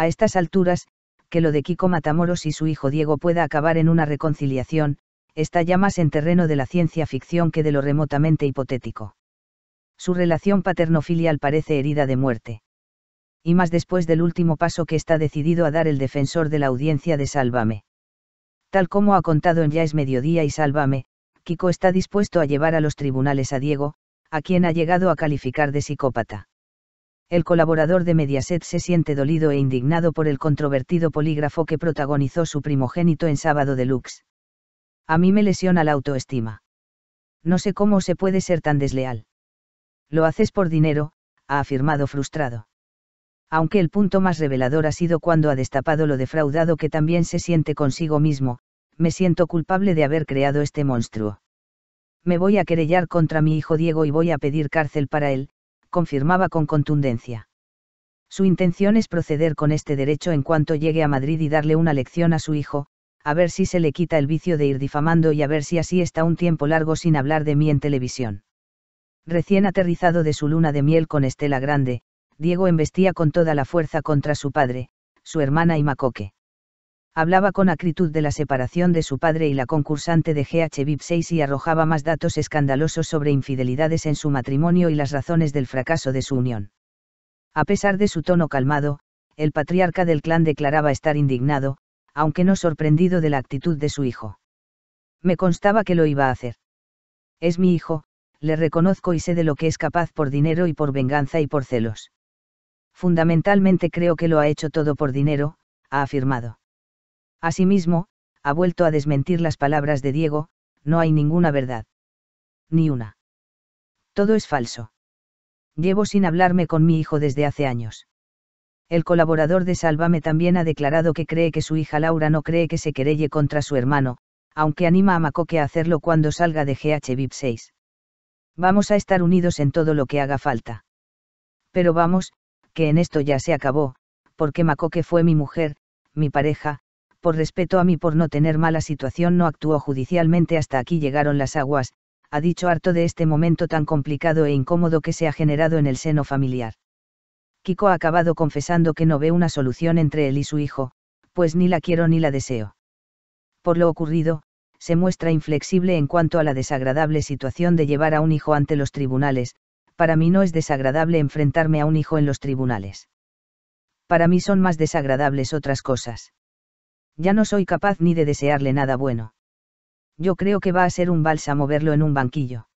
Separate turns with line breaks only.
a estas alturas, que lo de Kiko Matamoros y su hijo Diego pueda acabar en una reconciliación, está ya más en terreno de la ciencia ficción que de lo remotamente hipotético. Su relación paternofilial parece herida de muerte. Y más después del último paso que está decidido a dar el defensor de la audiencia de Sálvame. Tal como ha contado en Ya es Mediodía y Sálvame, Kiko está dispuesto a llevar a los tribunales a Diego, a quien ha llegado a calificar de psicópata el colaborador de Mediaset se siente dolido e indignado por el controvertido polígrafo que protagonizó su primogénito en Sábado Deluxe. A mí me lesiona la autoestima. No sé cómo se puede ser tan desleal. Lo haces por dinero, ha afirmado frustrado. Aunque el punto más revelador ha sido cuando ha destapado lo defraudado que también se siente consigo mismo, me siento culpable de haber creado este monstruo. Me voy a querellar contra mi hijo Diego y voy a pedir cárcel para él, confirmaba con contundencia. Su intención es proceder con este derecho en cuanto llegue a Madrid y darle una lección a su hijo, a ver si se le quita el vicio de ir difamando y a ver si así está un tiempo largo sin hablar de mí en televisión. Recién aterrizado de su luna de miel con Estela Grande, Diego embestía con toda la fuerza contra su padre, su hermana y Macoque hablaba con acritud de la separación de su padre y la concursante de GH 6 y arrojaba más datos escandalosos sobre infidelidades en su matrimonio y las razones del fracaso de su unión. A pesar de su tono calmado, el patriarca del clan declaraba estar indignado, aunque no sorprendido de la actitud de su hijo. Me constaba que lo iba a hacer. Es mi hijo, le reconozco y sé de lo que es capaz por dinero y por venganza y por celos. Fundamentalmente creo que lo ha hecho todo por dinero, ha afirmado. Asimismo, ha vuelto a desmentir las palabras de Diego, no hay ninguna verdad. Ni una. Todo es falso. Llevo sin hablarme con mi hijo desde hace años. El colaborador de Sálvame también ha declarado que cree que su hija Laura no cree que se querelle contra su hermano, aunque anima a Macoque a hacerlo cuando salga de GH VIP 6. Vamos a estar unidos en todo lo que haga falta. Pero vamos, que en esto ya se acabó, porque Macoque fue mi mujer, mi pareja, por respeto a mí por no tener mala situación no actuó judicialmente hasta aquí llegaron las aguas, ha dicho harto de este momento tan complicado e incómodo que se ha generado en el seno familiar. Kiko ha acabado confesando que no ve una solución entre él y su hijo, pues ni la quiero ni la deseo. Por lo ocurrido, se muestra inflexible en cuanto a la desagradable situación de llevar a un hijo ante los tribunales, para mí no es desagradable enfrentarme a un hijo en los tribunales. Para mí son más desagradables otras cosas. Ya no soy capaz ni de desearle nada bueno. Yo creo que va a ser un bálsamo verlo en un banquillo.